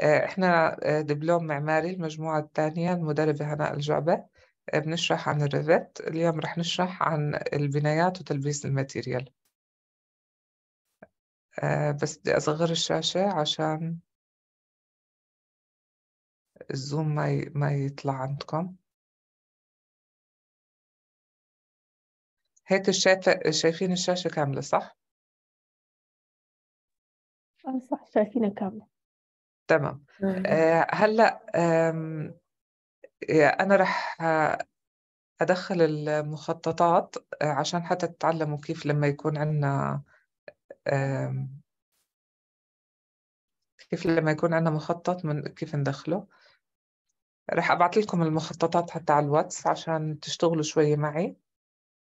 آه، احنا آه، دبلوم معماري المجموعة الثانية المدربة هناء الجعبة آه، بنشرح عن الريفيت اليوم رح نشرح عن البنايات وتلبيس الماتيريال بس بدي أصغر الشاشة عشان الزوم ما ما يطلع عندكم هيك الشايفة شايفين الشاشة كاملة صح؟ صح شايفينها كاملة تمام آه، هلا انا رح ادخل المخططات آه، عشان حتى تتعلموا كيف لما يكون عندنا كيف لما يكون عندنا مخطط من كيف ندخله رح ابعت لكم المخططات حتى على الواتس عشان تشتغلوا شوية معي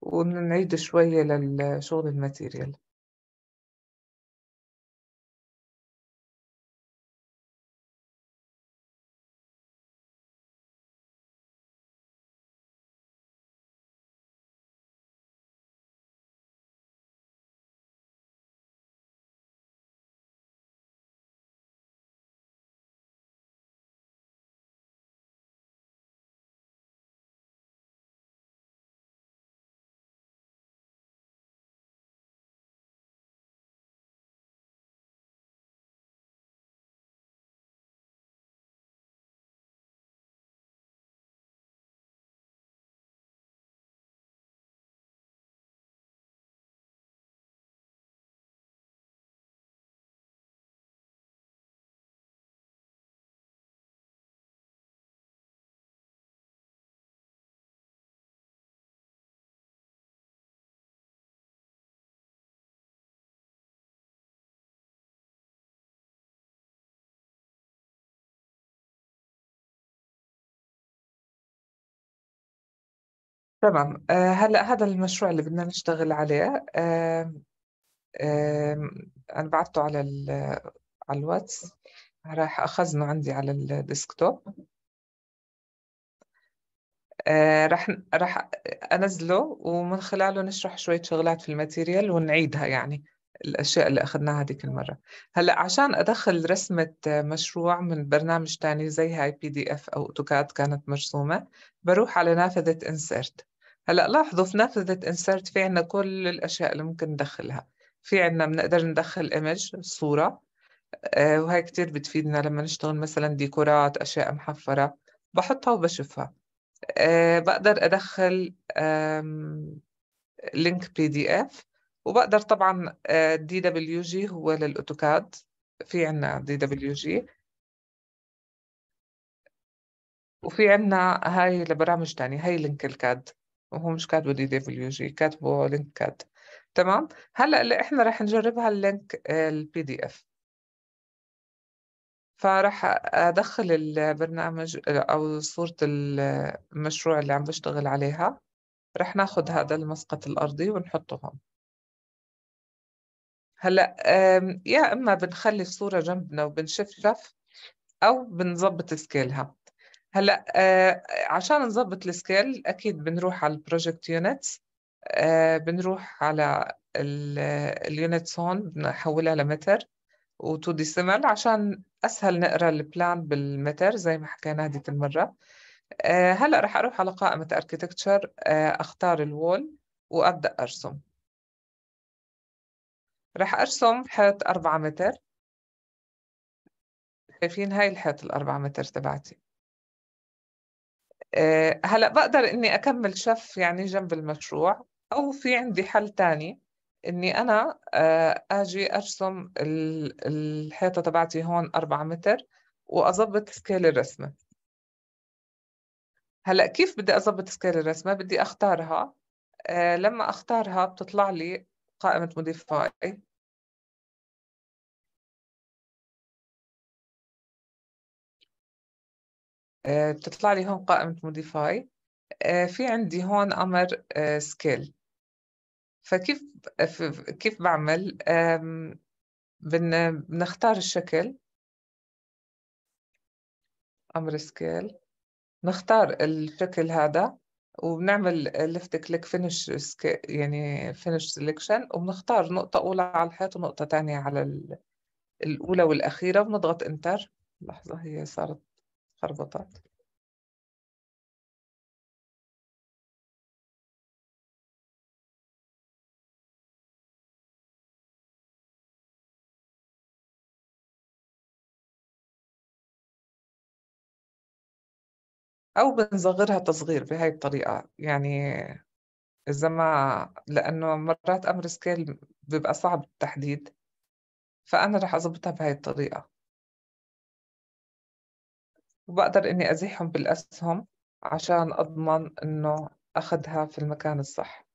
ونعيد شوية للشغل الماتيريال تمام آه، هلا هذا المشروع اللي بدنا نشتغل عليه انا بعته على على الواتس راح اخزنه عندي على الديسكتوب آه، راح راح انزله ومن خلاله نشرح شويه شغلات في الماتيريال ونعيدها يعني الاشياء اللي اخذناها هذيك المره هلا عشان ادخل رسمه مشروع من برنامج تاني زي هاي بي دي اف او اوتوكاد كانت مرسومه بروح على نافذه انسرت هلا لاحظوا في نافذة انسرت في عنا كل الأشياء اللي ممكن ندخلها في عنا بنقدر ندخل ايمج صورة آه، وهي كتير بتفيدنا لما نشتغل مثلا ديكورات أشياء محفرة بحطها وبشوفها آه، بقدر أدخل لينك بي دي اف وبقدر طبعا دي دبليو جي هو للأوتوكاد في عنا دي دبليو جي وفي عنا هاي لبرامج تانية هاي لينك الكاد وهو مش كاتبه دي دبليو جي كاتبه لينك كات تمام هلا اللي احنا رح نجربها اللينك البي دي اف فراح ادخل البرنامج او صورة المشروع اللي عم بشتغل عليها رح ناخذ هذا المسقط الارضي ونحطه هون هلا يا اما بنخلي الصورة جنبنا وبنشفف او بنظبط سكيلها هلا آه، عشان نظبط السكيل اكيد بنروح على البروجكت يونتس آه، بنروح على اليونتس هون بنحولها لمتر و2 ديسيمال عشان اسهل نقرا البلان بالمتر زي ما حكينا هذيك المره آه، هلا رح اروح على قائمه اركيتكتشر اختار الوول وابدا ارسم رح ارسم حيط 4 متر شايفين هاي الحيط الأربعة متر تبعتي آه، هلا بقدر اني اكمل شف يعني جنب المشروع او في عندي حل تاني اني انا آه، اجي ارسم الحيطه تبعتي هون 4 متر واظبط سكيل الرسمه هلا كيف بدي اظبط سكيل الرسمه بدي اختارها آه، لما اختارها بتطلع لي قائمه موديفاي آه، بتطلع لي هون قائمة موديفاي آه، في عندي هون أمر سكيل آه، فكيف كيف بعمل بن بنختار الشكل أمر سكيل نختار الشكل هذا وبنعمل ليفت كليك فينش يعني فينش سيلكشن وبنختار نقطة أولى على الحيط ونقطة ثانية على الأولى والأخيرة وبنضغط انتر لحظة هي صارت خربطات أو بنصغّرها تصغير بهاي الطريقة، يعني إذا ما لإنه مرّات أمر scale بيبقى صعب التحديد، فأنا رح أضبطها بهاي الطريقة. وبقدر إني أزيحهم بالأسهم عشان أضمن إنه أخذها في المكان الصح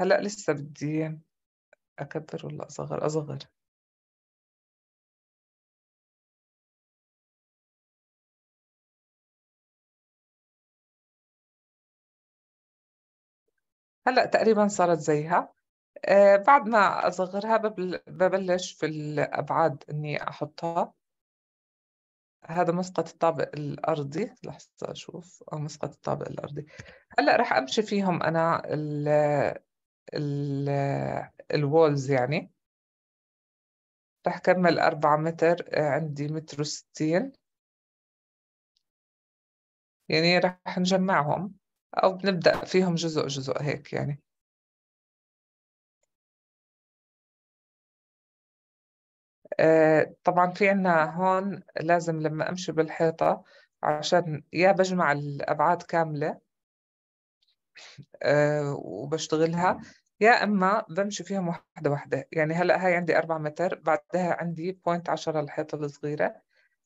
هلأ لسه بدي أكبر ولا أصغر أصغر هلأ تقريبا صارت زيها آه، بعد ما أصغرها ببلش في الأبعاد إني أحطها هذا مسقط الطابق الأرضي لحظة أشوف أو مسقط الطابق الأرضي هلأ رح أمشي فيهم أنا ال ال الوولز يعني رح كمل أربعة متر آه، عندي متر وستين يعني رح نجمعهم أو بنبدأ فيهم جزء جزء هيك يعني آه، طبعا في عنا هون لازم لما أمشي بالحيطة عشان يا بجمع الأبعاد كاملة آه، وبشتغلها يا إما بمشي فيهم واحدة واحدة يعني هلأ هاي عندي أربعة متر بعدها عندي بوينت عشرة الحيطة الصغيرة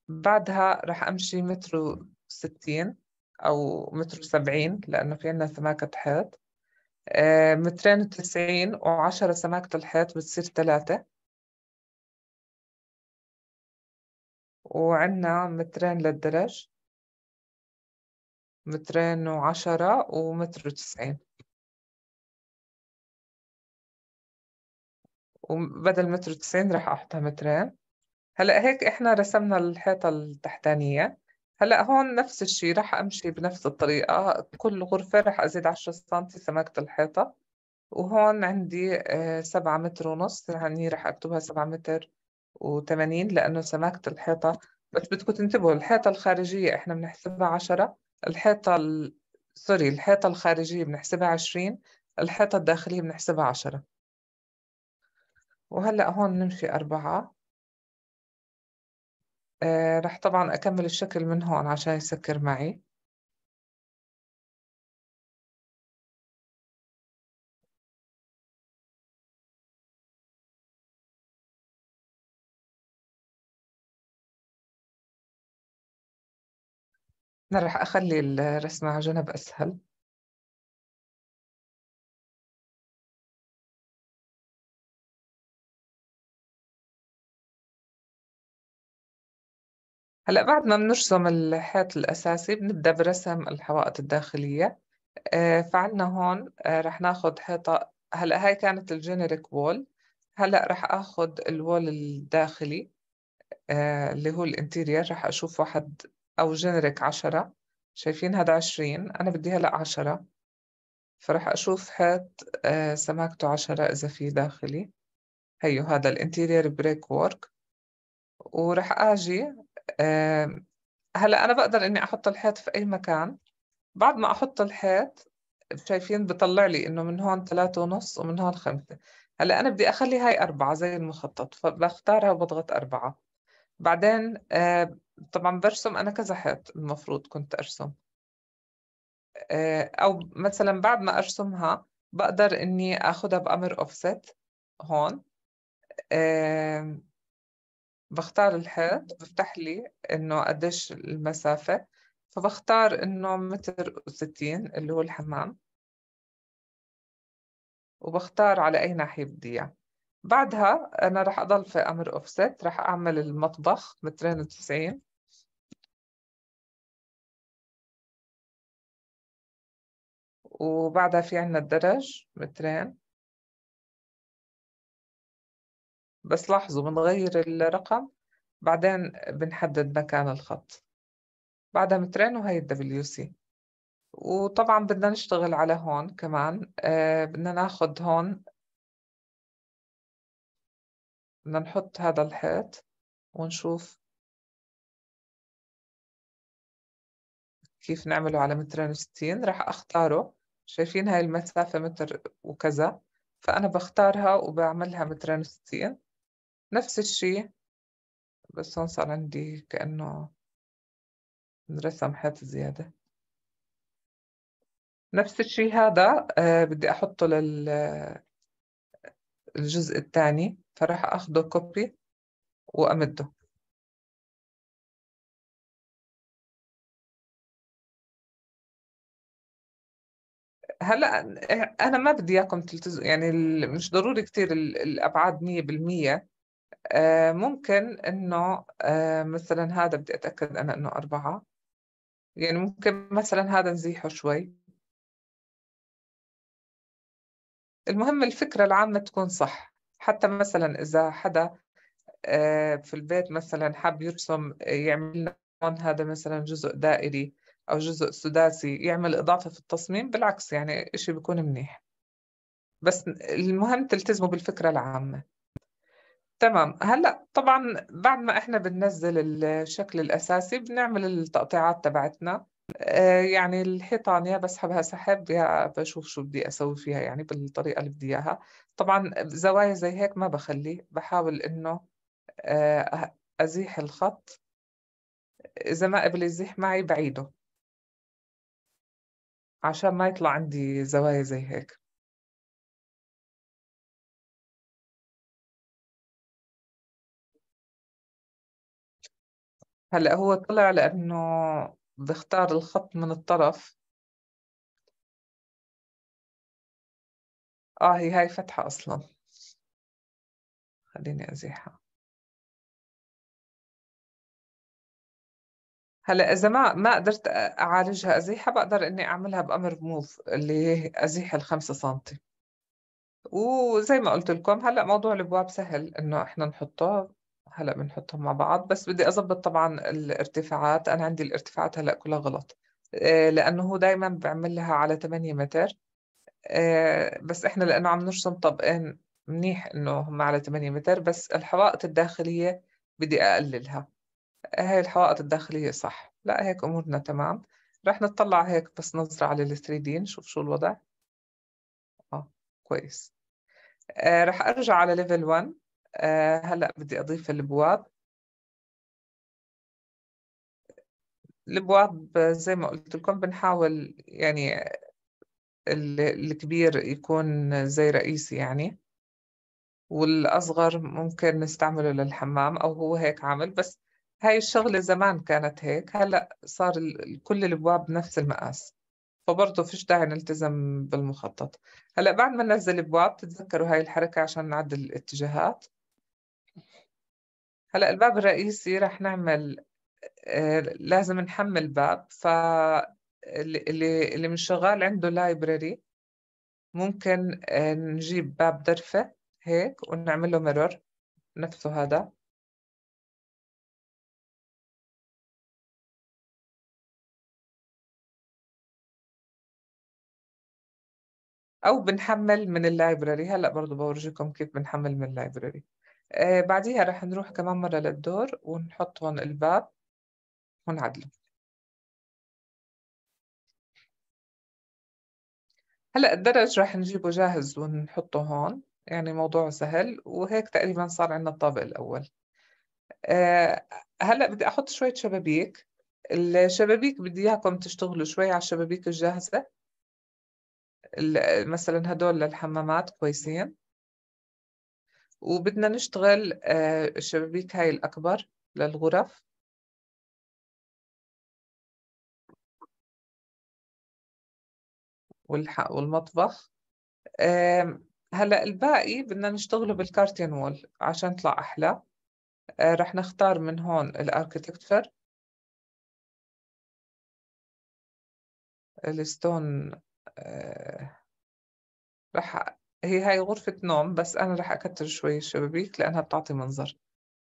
بعدها راح أمشي متر وستين أو متر وسبعين لأنه في عنا سماكة حيط آه، مترين وتسعين وعشرة سماكة الحيط بتصير ثلاثة وعندنا مترين للدرج مترين وعشرة ومتر وتسعين وبدل متر وتسعين رح أحطها مترين هلأ هيك إحنا رسمنا الحيطة التحتانية هلأ هون نفس الشي رح أمشي بنفس الطريقة كل غرفة رح أزيد عشرة سنتي سماكة الحيطة وهون عندي آه، سبعة متر ونص يعني رح أكتبها سبعة متر وثمانين لأنه سماكة الحيطة بس بدكم تنتبهوا الحيطة الخارجية إحنا بنحسبها عشرة الحيطة ال... سوري الحيطة الخارجية بنحسبها عشرين الحيطة الداخلية بنحسبها عشرة وهلأ هون نمشي أربعة آه رح طبعا أكمل الشكل من هون عشان يسكر معي أنا راح أخلّي الرسمة على جنب أسهل. هلأ بعد ما بنرسم الحيط الأساسي بنبدأ برسم الحوائط الداخلية، آآ آه، فعندنا هون راح آه، رح ناخُد حيطة هلأ هاي كانت الجينيريك wall، هلأ رح آخُد الوول الداخلي آه، اللي هو الانتيريور رح أشوف واحد أو جنريك عشرة شايفين هذا عشرين أنا بدي هلأ عشرة فرح أشوف هات آه، سماكته عشرة إذا في داخلي هيو هذا الانتيرير بريك وورك ورح أجي هلأ أنا بقدر إني أحط الحيط في أي مكان بعد ما أحط الحيط شايفين بطلع لي إنه من هون ثلاثة ونص ومن هون خمسة هلأ أنا بدي أخلي هاي أربعة زي المخطط فبختارها وبضغط أربعة بعدين آه، طبعا برسم أنا كذا حيط المفروض كنت أرسم آه، أو مثلا بعد ما أرسمها بقدر إني أخدها بأمر أوفست هون آه، بختار الحيط بفتح لي إنه قديش المسافة فبختار إنه متر وستين اللي هو الحمام وبختار على أي ناحية بدي إياه بعدها انا رح اضل في امر اوفست رح اعمل المطبخ مترين وتسعين وبعدها في عنا الدرج مترين بس لاحظوا بنغير الرقم بعدين بنحدد مكان الخط بعدها مترين وهي الدبليو سي وطبعا بدنا نشتغل على هون كمان آه بدنا ناخد هون بدنا نحط هذا الحيط ونشوف كيف نعمله على مترين وستين راح أختاره شايفين هاي المسافة متر وكذا فأنا بختارها وبعملها مترين وستين نفس الشي بس هون صار عندي كأنه نرسم حيط زيادة نفس الشي هذا آه، بدي أحطه لل آه، الجزء الثاني فراح اخده كوبي وامده هلا انا ما بدي اياكم تلتزموا يعني مش ضروري كثير الابعاد 100% آه، ممكن انه آه، مثلا هذا بدي اتاكد انا انه اربعه يعني ممكن مثلا هذا نزيحه شوي المهم الفكره العامه تكون صح حتى مثلا إذا حدا آه، في البيت مثلا حاب يرسم يعمل هذا مثلا جزء دائري أو جزء سداسي يعمل إضافة في التصميم بالعكس يعني إشي بيكون منيح بس المهم تلتزموا بالفكرة العامة تمام هلا طبعا بعد ما احنا بننزل الشكل الاساسي بنعمل التقطيعات تبعتنا آه، يعني الحيطان يا بسحبها سحب يا بشوف شو بدي أسوي فيها يعني بالطريقة اللي بدي إياها طبعا زوايا زي هيك ما بخلي بحاول إنه آه، أزيح الخط إذا ما قبل يزيح معي بعيده عشان ما يطلع عندي زوايا زي هيك هلا هو طلع لأنه بختار الخط من الطرف اه هي هاي فتحة اصلا خليني ازيحها هلا اذا ما ما قدرت اعالجها ازيحها بقدر اني اعملها بامر موف اللي ازيح الخمسة سنتي وزي ما قلت لكم هلا موضوع البواب سهل انه احنا نحطه هلا بنحطهم مع بعض بس بدي اظبط طبعا الارتفاعات انا عندي الارتفاعات هلا كلها غلط آه، لانه هو دائما بعمل لها على 8 متر آه، بس احنا لانه عم نرسم طبقين منيح انه هم على 8 متر بس الحوائط الداخليه بدي اقللها هاي الحوائط الداخليه صح لا هيك امورنا تمام رح نطلع هيك بس نظره على ال 3 دي نشوف شو الوضع اه كويس آه، رح ارجع على ليفل 1 آه، هلا بدي اضيف البواب البواب زي ما قلت لكم بنحاول يعني الكبير يكون زي رئيسي يعني والأصغر ممكن نستعمله للحمام أو هو هيك عامل بس هاي الشغلة زمان كانت هيك هلأ صار كل البواب نفس المقاس فبرضه فيش داعي نلتزم بالمخطط هلأ بعد ما ننزل البواب تتذكروا هاي الحركة عشان نعدل الاتجاهات هلا الباب الرئيسي رح نعمل آه، لازم نحمل باب ف اللي اللي شغال عنده لايبرري ممكن آه، نجيب باب درفة هيك ونعمل له ميرور نفسه هذا أو بنحمل من اللايبرري هلأ برضو بورجيكم كيف بنحمل من اللايبرري آه، بعديها رح نروح كمان مرة للدور ونحط هون الباب ونعدله هلأ الدرج رح نجيبه جاهز ونحطه هون يعني موضوع سهل وهيك تقريبا صار عندنا الطابق الأول آه، هلأ بدي أحط شوية شبابيك الشبابيك بدي إياكم تشتغلوا شوي على الشبابيك الجاهزة مثلا هدول للحمامات كويسين وبدنا نشتغل آه، الشبابيك هاي الأكبر للغرف والمطبخ هلا الباقي بدنا نشتغله بالكارتين وول عشان يطلع احلى آه، رح نختار من هون الاركتكتشر الستون آه، رح هي هاي غرفة نوم بس أنا رح أكتر شوي الشبابيك لأنها بتعطي منظر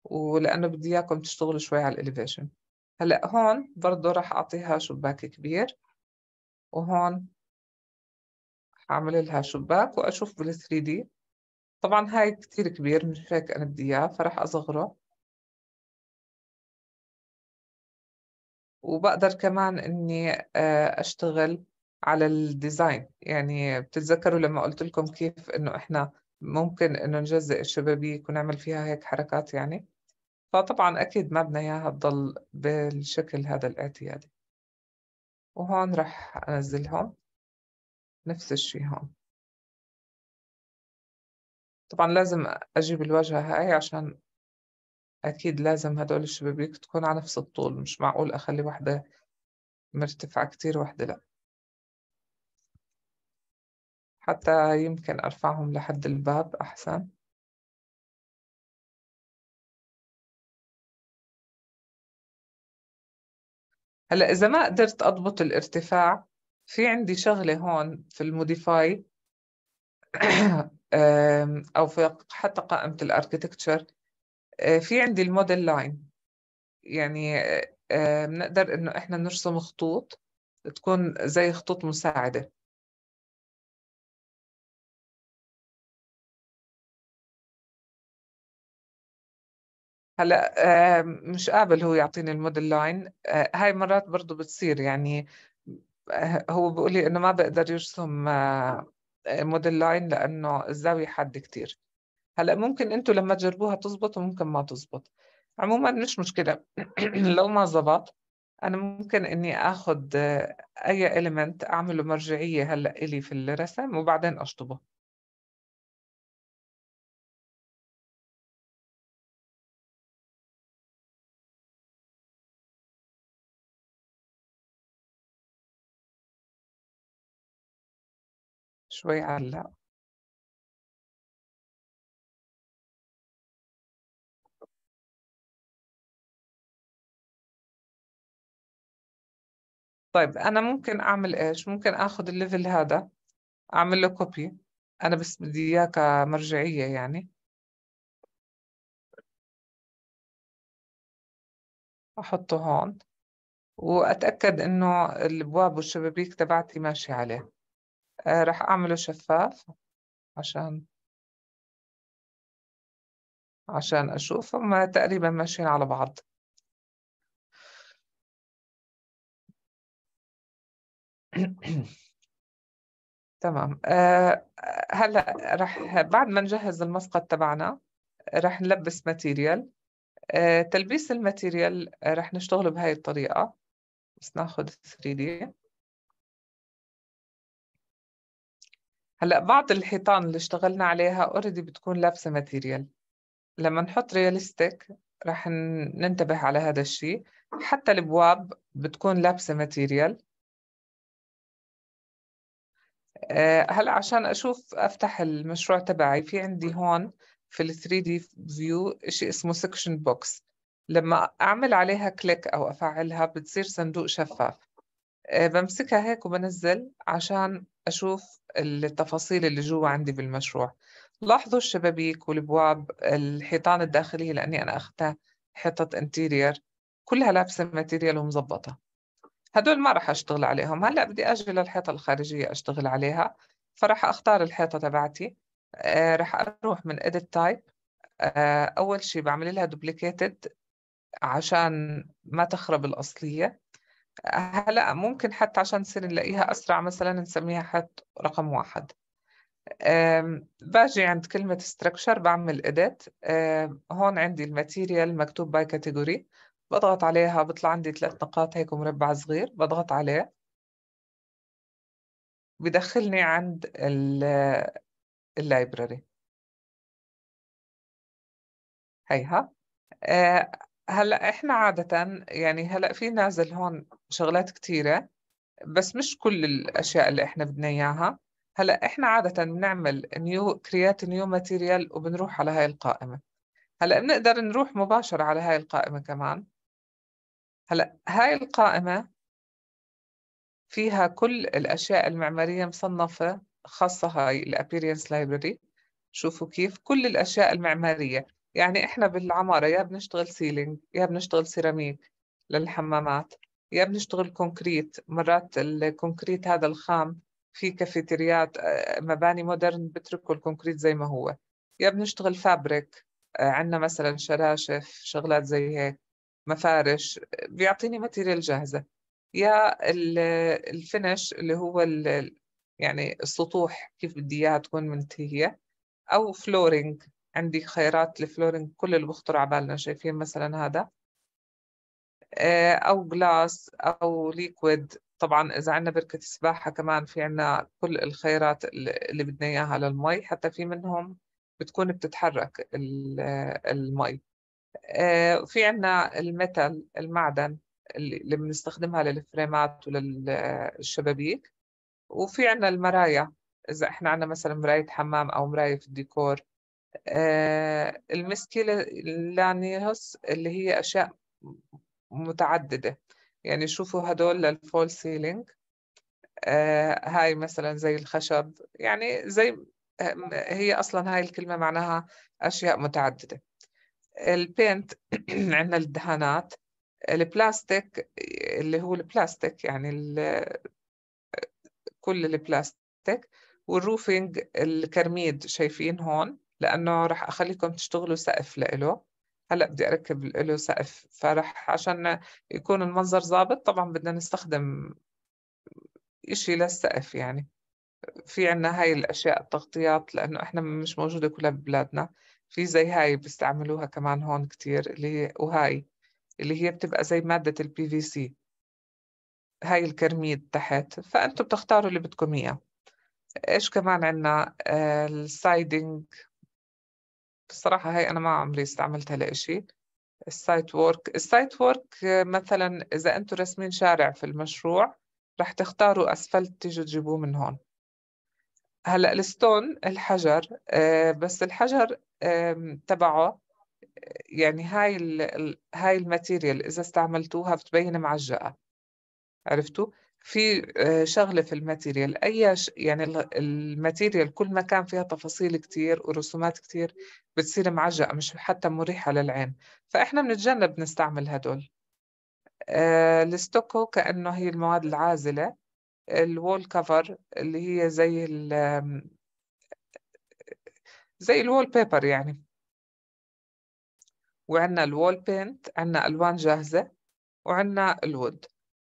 ولأنه بدي إياكم تشتغلوا شوي على الإليفيشن هلأ هون برضه رح أعطيها شباك كبير وهون هعمل لها شباك وأشوف بال 3 دي طبعا هاي كتير كبير مش هيك أنا بدي إياه فرح أصغره وبقدر كمان إني آه، أشتغل على الديزاين يعني بتتذكروا لما قلت لكم كيف انه احنا ممكن انه نجزئ الشبابيك ونعمل فيها هيك حركات يعني فطبعا اكيد ما بدنا اياها تضل بالشكل هذا الاعتيادي وهون رح انزلهم نفس الشي هون طبعا لازم اجيب الواجهة هاي عشان اكيد لازم هدول الشبابيك تكون على نفس الطول مش معقول اخلي واحدة مرتفعة كتير واحدة لأ حتى يمكن أرفعهم لحد الباب أحسن هلا إذا ما قدرت أضبط الارتفاع في عندي شغلة هون في الموديفاي أو في حتى قائمة الأركيتكتشر آه، في عندي الموديل لاين يعني بنقدر آه، إنه إحنا نرسم خطوط تكون زي خطوط مساعدة هلا مش قابل هو يعطيني الموديل لاين آه، هاي مرات برضه بتصير يعني آه، هو بيقول لي انه ما بقدر يرسم آه، موديل لاين لانه الزاويه حاده كتير هلا ممكن انتم لما تجربوها تزبط وممكن ما تزبط عموما مش مشكله لو ما زبط انا ممكن اني اخذ اي اليمنت اعمله مرجعيه هلا الي في الرسم وبعدين اشطبه شوي على طيب انا ممكن اعمل ايش ممكن اخذ الليفل هذا اعمل له كوبي انا بس بدي اياه كمرجعيه يعني احطه هون واتاكد انه الابواب والشبابيك تبعتي ماشي عليه آه، رح أعمله شفاف عشان عشان أشوف هما تقريبا ماشيين على بعض تمام أه هلا رح بعد ما نجهز المسقط تبعنا رح نلبس ماتيريال أه تلبيس الماتيريال آه، رح نشتغله بهاي الطريقة بس ناخذ 3 دي هلا بعض الحيطان اللي اشتغلنا عليها اوريدي بتكون لابسه ماتيريال لما نحط رياليستيك رح ننتبه على هذا الشيء حتى الابواب بتكون لابسه ماتيريال آه، هلا عشان اشوف افتح المشروع تبعي في عندي هون في ال 3 دي فيو شيء اسمه سكشن بوكس لما اعمل عليها كليك او افعلها بتصير صندوق شفاف آه، بمسكها هيك وبنزل عشان أشوف التفاصيل اللي جوا عندي بالمشروع لاحظوا الشبابيك والبواب الحيطان الداخلية لأني أنا أخذتها حيطة انتيرير كلها لابسة ماتيريال ومظبطة هدول ما راح أشتغل عليهم هلأ بدي أجي للحيطة الخارجية أشتغل عليها فراح أختار الحيطة تبعتي آه راح أروح من edit type آه أول شيء بعمل لها duplicated عشان ما تخرب الأصلية هلا آه، ممكن حتى عشان نصير نلاقيها اسرع مثلا نسميها حتى رقم واحد باجي عند كلمة structure بعمل edit هون عندي الماتيريال مكتوب باي كاتيجوري بضغط عليها بطلع عندي ثلاث نقاط هيك مربع صغير بضغط عليه بدخلني عند اللايبراري هيها آه، هلا احنا عادة يعني هلا في نازل هون شغلات كتيرة بس مش كل الاشياء اللي احنا بدنا اياها هلا احنا عادة بنعمل نيو كريات نيو ماتيريال وبنروح على هاي القائمة هلا بنقدر نروح مباشرة على هاي القائمة كمان هلا هاي القائمة فيها كل الاشياء المعمارية مصنفة خاصة هاي الابيرينس لايبرري شوفوا كيف كل الاشياء المعمارية يعني إحنا بالعمارة يا بنشتغل سيلينج يا بنشتغل سيراميك للحمامات يا بنشتغل كونكريت مرات الكونكريت هذا الخام في كافيتريات آه، مباني مودرن بتركوا الكونكريت زي ما هو يا بنشتغل فابريك آه، عندنا مثلا شراشف شغلات زي هيك مفارش بيعطيني ماتيريال جاهزة يا الفينش اللي هو يعني السطوح كيف بدي اياها تكون منتهية او فلورينج عندي خيارات الفلورينج كل اللي بخطر على بالنا شايفين مثلا هذا آه، او جلاس او ليكويد طبعا اذا عندنا بركه سباحه كمان في عندنا كل الخيارات اللي بدنا اياها للمي حتى في منهم بتكون بتتحرك المي آه، في عندنا الميتال المعدن اللي بنستخدمها للفريمات وللشبابيك وفي عندنا المرايا اذا احنا عندنا مثلا مرايه حمام او مرايه في الديكور آه، المسكيلة لانيوس يعني اللي هي أشياء متعددة يعني شوفوا هدول للفول سيلينج آه، هاي مثلا زي الخشب يعني زي آه، هي أصلا هاي الكلمة معناها أشياء متعددة البينت عندنا الدهانات البلاستيك اللي هو البلاستيك يعني كل البلاستيك والروفينج الكرميد شايفين هون لأنه رح أخليكم تشتغلوا سقف لإله هلا بدي اركب له سقف فرح عشان يكون المنظر ظابط طبعا بدنا نستخدم إشي للسقف يعني في عنا هاي الأشياء التغطيات لأنه إحنا مش موجودة كلها ببلادنا في زي هاي بيستعملوها كمان هون كتير اللي هي وهاي اللي هي بتبقى زي مادة البي في سي هاي الكرميد تحت فأنتوا بتختاروا اللي بدكم إياه إيش كمان عنا آه، السايدنج بصراحة هاي أنا ما عمري استعملتها لإشي السايت وورك السايت وورك مثلا إذا أنتم راسمين شارع في المشروع رح تختاروا أسفلت تيجوا تجيبوه من هون هلا الستون الحجر آه، بس الحجر تبعه آه، يعني هاي الـ هاي الماتيريال اذا استعملتوها بتبين معجقه عرفتوا في آه، شغله في الماتيريال اي ش... يعني الماتيريال كل ما كان فيها تفاصيل كتير ورسومات كتير بتصير معجقه مش حتى مريحه للعين فاحنا بنتجنب نستعمل هدول آه، الستوكو كانه هي المواد العازله الوول كفر اللي هي زي ال زي الوول بيبر يعني وعندنا الوول بينت عندنا الوان جاهزه وعندنا الود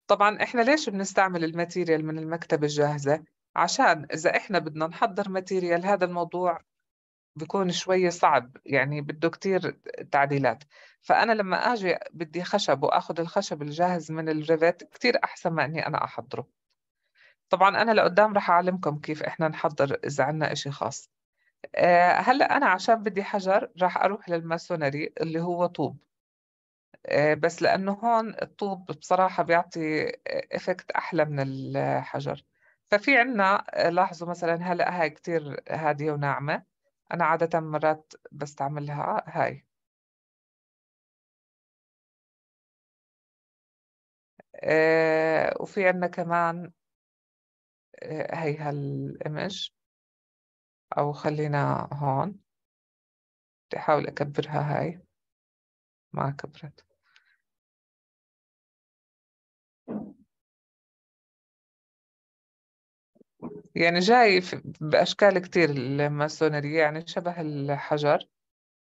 طبعا إحنا ليش بنستعمل الماتيريال من المكتبة الجاهزة؟ عشان إذا إحنا بدنا نحضر ماتيريال هذا الموضوع بيكون شوية صعب يعني بده كتير تعديلات فأنا لما أجي بدي خشب وأخذ الخشب الجاهز من الريفيت كتير أحسن ما أني أنا أحضره طبعا أنا لقدام رح أعلمكم كيف إحنا نحضر إذا عنا إشي خاص آه، هلا أنا عشان بدي حجر راح أروح للماسونري اللي هو طوب آه، بس لأنه هون الطوب بصراحة بيعطي آه، إفكت أحلى من الحجر ففي عنا آه، لاحظوا مثلا هلأ هاي كتير هادية وناعمة أنا عادة مرات بستعملها هاي وفي عنا كمان هي هالإيمج أو خلينا هون بدي أحاول أكبرها هاي ما كبرت يعني جاي بأشكال كتير الماسونرية يعني شبه الحجر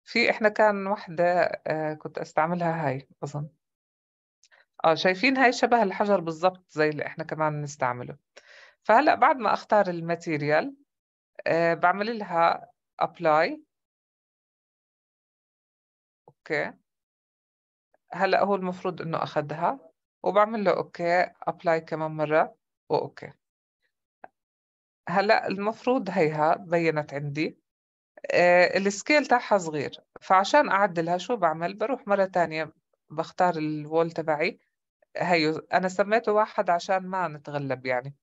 في إحنا كان واحدة آه، كنت أستعملها هاي أظن اه شايفين هاي شبه الحجر بالضبط زي اللي إحنا كمان نستعمله فهلأ بعد ما أختار الماتيريال آه، بعمل لها أبلاي أوكي هلأ هو المفروض إنه أخدها وبعمل له أوكي أبلاي كمان مرة وأوكي هلا المفروض هيها بينت عندي آه، السكيل تاعها صغير فعشان اعدلها شو بعمل بروح مره تانية بختار الوول تبعي هيو انا سميته واحد عشان ما نتغلب يعني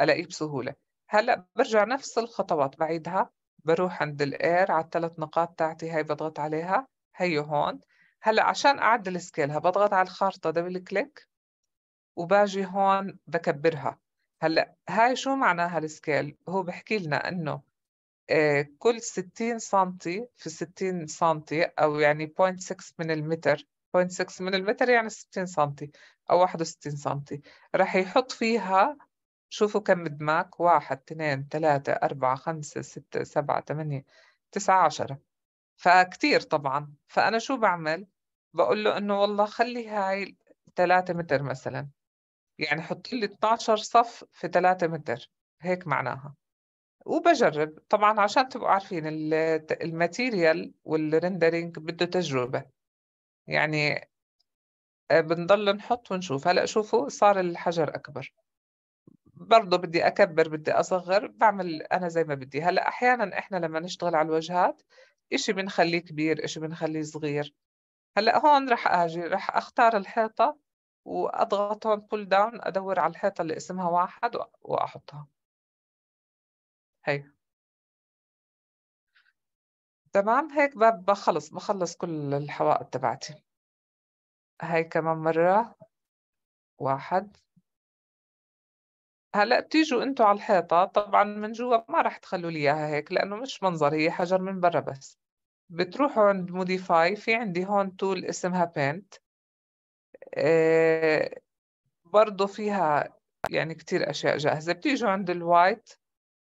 الاقيه بسهوله هلا برجع نفس الخطوات بعيدها بروح عند الاير على الثلاث نقاط تاعتي هاي بضغط عليها هيو هون هلا عشان اعدل سكيلها بضغط على الخارطه دبل كليك وباجي هون بكبرها هلا هاي شو معناها السكيل هو بحكي لنا انه آه، كل 60 سم في 60 سم او يعني 0.6 من المتر 0.6 من المتر يعني 60 سم او 61 سم راح يحط فيها شوفوا كم دماغ واحد اثنين ثلاثة أربعة خمسة ستة سبعة ثمانية تسعة عشرة فكتير طبعا فأنا شو بعمل بقول له إنه والله خلي هاي 3 متر مثلا يعني حط لي 12 صف في 3 متر هيك معناها وبجرب طبعا عشان تبقوا عارفين الماتيريال والريندرينج بده تجربة يعني آه، بنضل نحط ونشوف هلأ شوفوا صار الحجر أكبر برضه بدي أكبر بدي أصغر بعمل أنا زي ما بدي هلأ أحيانا إحنا لما نشتغل على الوجهات إشي بنخليه كبير إشي بنخليه صغير هلأ هون رح أجي رح أختار الحيطة واضغط هون بول داون ادور على الحيطه اللي اسمها واحد واحطها هي تمام هيك بخلص بخلص كل الحوائط تبعتي هاي كمان مرة واحد هلا بتيجوا انتوا على الحيطة طبعا من جوا ما راح تخلوا لي اياها هيك لأنه مش منظر هي حجر من برا بس بتروحوا عند موديفاي في عندي هون تول اسمها بينت آه، برضو فيها يعني كتير أشياء جاهزة بتيجوا عند الوايت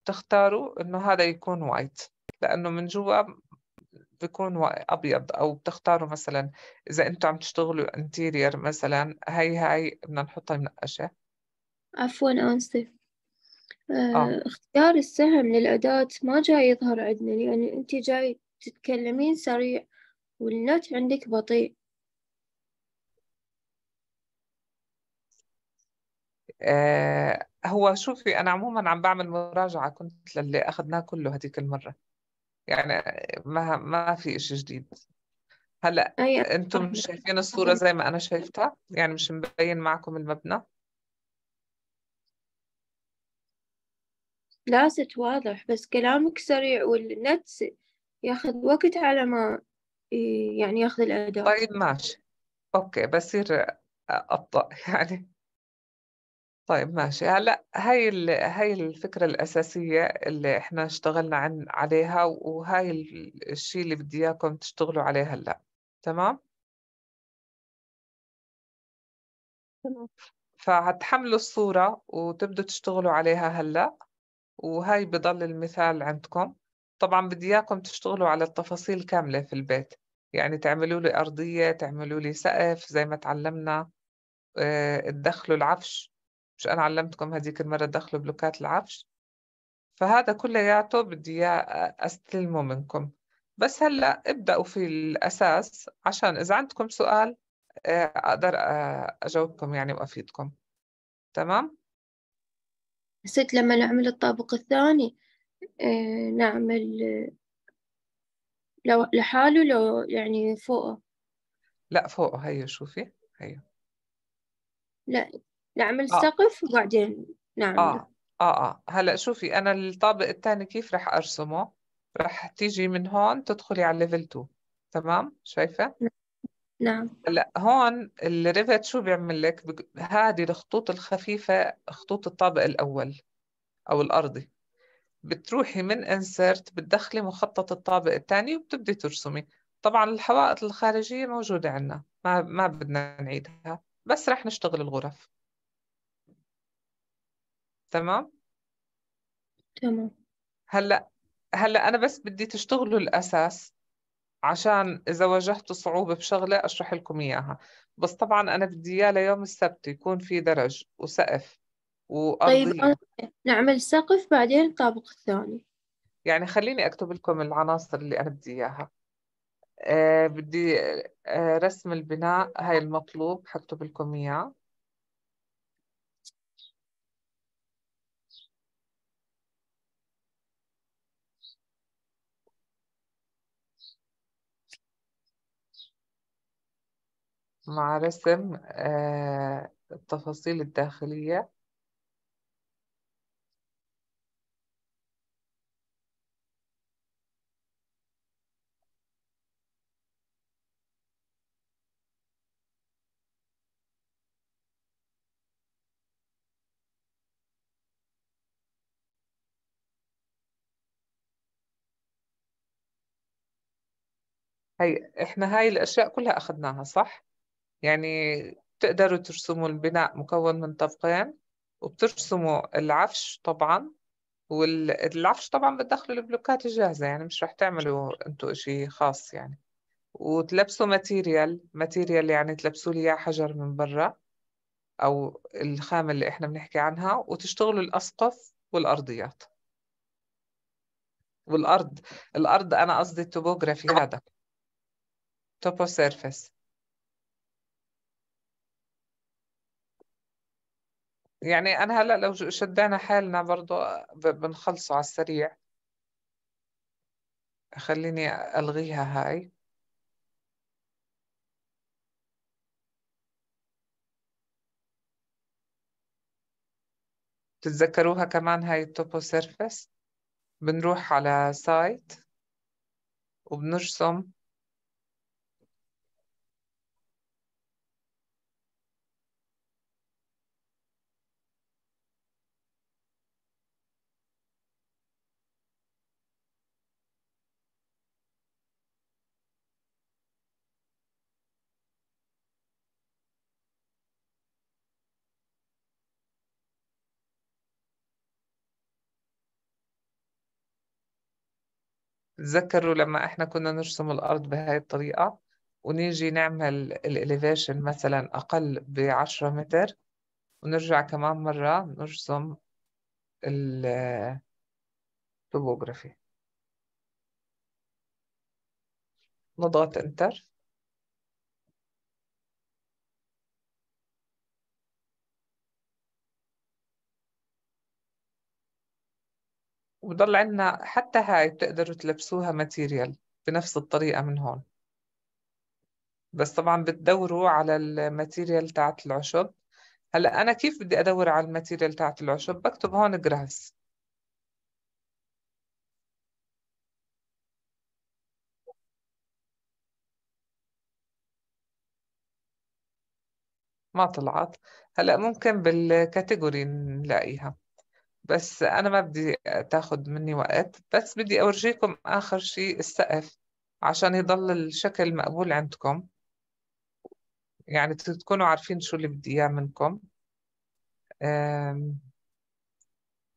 بتختاروا إنه هذا يكون وايت لأنه من جوا بيكون أبيض أو بتختاروا مثلا إذا أنتوا عم تشتغلوا انتيرير مثلا هاي هاي بدنا نحطها منقشة عفوا آنسة آه،, آه. اختيار السهم للأداة ما جاي يظهر عندنا لأن يعني أنت جاي تتكلمين سريع والنت عندك بطيء آه، هو شوفي أنا عموما عم بعمل مراجعة كنت للي أخذناه كله هذيك المرة يعني ما ما في إشي جديد هلا أيه. انتم مش شايفين الصوره زي ما انا شايفتها يعني مش مبين معكم المبنى لا ست واضح بس كلامك سريع والنت ياخذ وقت على ما يعني ياخذ الاداء طيب ماشي اوكي بصير ابطا يعني طيب ماشي هلا هاي هاي الفكرة الأساسية اللي احنا اشتغلنا عن عليها وهاي الشيء اللي بدي إياكم تشتغلوا عليه هلا تمام فهتحملوا الصورة وتبدوا تشتغلوا عليها هلا وهاي بضل المثال عندكم طبعا بدي إياكم تشتغلوا على التفاصيل كاملة في البيت يعني تعملوا لي أرضية تعملوا لي سقف زي ما تعلمنا آه، تدخلوا العفش مش أنا علمتكم هذيك المرة دخلوا بلوكات العفش فهذا كلياته بدي أستلمه منكم بس هلأ ابدأوا في الأساس عشان إذا عندكم سؤال آه، أقدر آه، أجاوبكم يعني وأفيدكم تمام؟ حسيت لما نعمل الطابق الثاني آه، نعمل لو لحاله لو يعني فوقه لا فوقه هيو شوفي هيو لا نعمل آه. سقف وبعدين نعمل آه. آه آه هلأ شوفي أنا الطابق الثاني كيف رح أرسمه رح تيجي من هون تدخلي على الليفل 2 تمام شايفة؟ نعم هلا هون الريفت شو بيعمل لك؟ هذه الخطوط الخفيفة خطوط الطابق الأول أو الأرضي بتروحي من انسرت بتدخلي مخطط الطابق الثاني وبتبدي ترسمي طبعا الحوائط الخارجية موجودة عندنا ما ما بدنا نعيدها بس رح نشتغل الغرف تمام تمام هلا هلا انا بس بدي تشتغلوا الاساس عشان اذا واجهتوا صعوبه بشغله اشرح لكم اياها بس طبعا انا بدي اياه ليوم السبت يكون في درج وسقف وأرضي. طيب نعمل سقف بعدين الطابق الثاني يعني خليني اكتب لكم العناصر اللي انا بدي اياها أه بدي أه رسم البناء هاي المطلوب حكتب لكم اياه مع رسم آه، التفاصيل الداخلية هي احنا هاي الاشياء كلها اخذناها صح يعني بتقدروا ترسموا البناء مكون من طبقين وبترسموا العفش طبعا والعفش طبعا بتدخلوا البلوكات الجاهزة يعني مش رح تعملوا انتوا اشي خاص يعني وتلبسوا ماتيريال ماتيريال يعني تلبسوا لي اياه حجر من برا او الخامة اللي احنا بنحكي عنها وتشتغلوا الاسقف والارضيات والارض الارض انا قصدي التوبوغرافي هذا توبو سيرفيس يعني أنا هلأ لو شدينا حالنا برضه بنخلصه على السريع خليني ألغيها هاي بتتذكروها كمان هاي التوبو سيرفس بنروح على سايت وبنرسم تذكروا لما احنا كنا نرسم الارض بهاي الطريقه ونيجي نعمل الاليفيشن مثلا اقل ب 10 متر ونرجع كمان مره نرسم التوبوغرافي نضغط انتر وضل عندنا حتى هاي بتقدروا تلبسوها ماتيريال بنفس الطريقة من هون بس طبعا بتدوروا على الماتيريال تاعت العشب هلا أنا كيف بدي أدور على الماتيريال تاعت العشب بكتب هون جراس ما طلعت هلا ممكن بالكاتيجوري نلاقيها بس أنا ما بدي تاخد مني وقت بس بدي أورجيكم آخر شيء السقف عشان يضل الشكل مقبول عندكم يعني تكونوا عارفين شو اللي بدي إياه منكم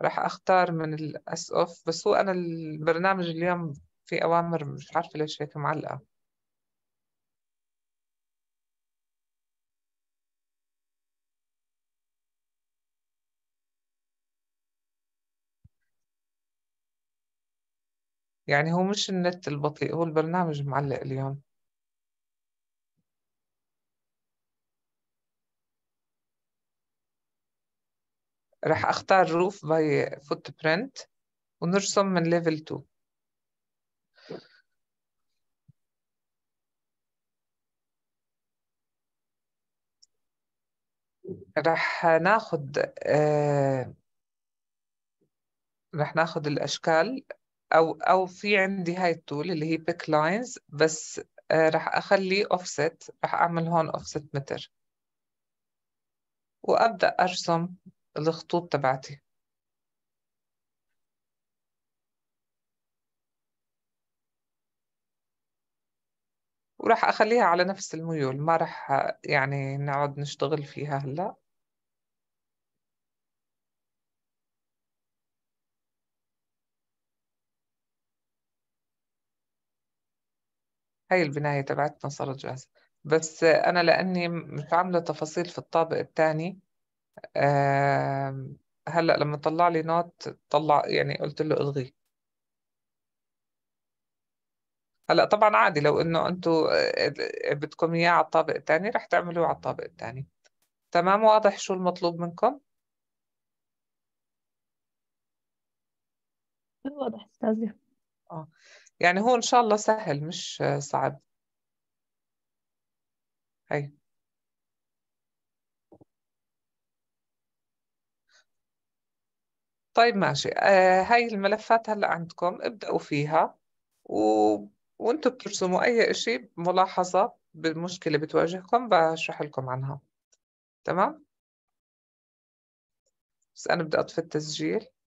راح أختار من الأسقف بس هو أنا البرنامج اليوم في أوامر مش عارفة ليش هيك معلقة يعني هو مش النت البطيء هو البرنامج معلق اليوم رح أختار روف باي فوت برنت ونرسم من ليفل 2 رح ناخذ آه رح ناخذ الأشكال او او في عندي هاي التول اللي هي بيك لاينز بس آه، راح اخليه اوفست راح اعمل هون اوفست متر وابدا ارسم الخطوط تبعتي وراح اخليها على نفس الميول ما راح يعني نقعد نشتغل فيها هلا هاي البناية تبعتنا صارت جاهزة بس أنا لأني مش عاملة تفاصيل في الطابق الثاني هلأ لما طلع لي نوت طلع يعني قلت له الغي هلأ طبعا عادي لو إنه انتم آه، بدكم إياه على الطابق الثاني رح تعملوه على الطابق الثاني تمام واضح شو المطلوب منكم؟ واضح استاذة اه يعني هو إن شاء الله سهل مش صعب هاي أيوة. طيب ماشي آه، هاي الملفات هلأ عندكم ابدأوا فيها و... وانتوا بترسموا أي إشي ملاحظة بالمشكلة بتواجهكم بشرح لكم عنها تمام بس أنا بدي أطفي التسجيل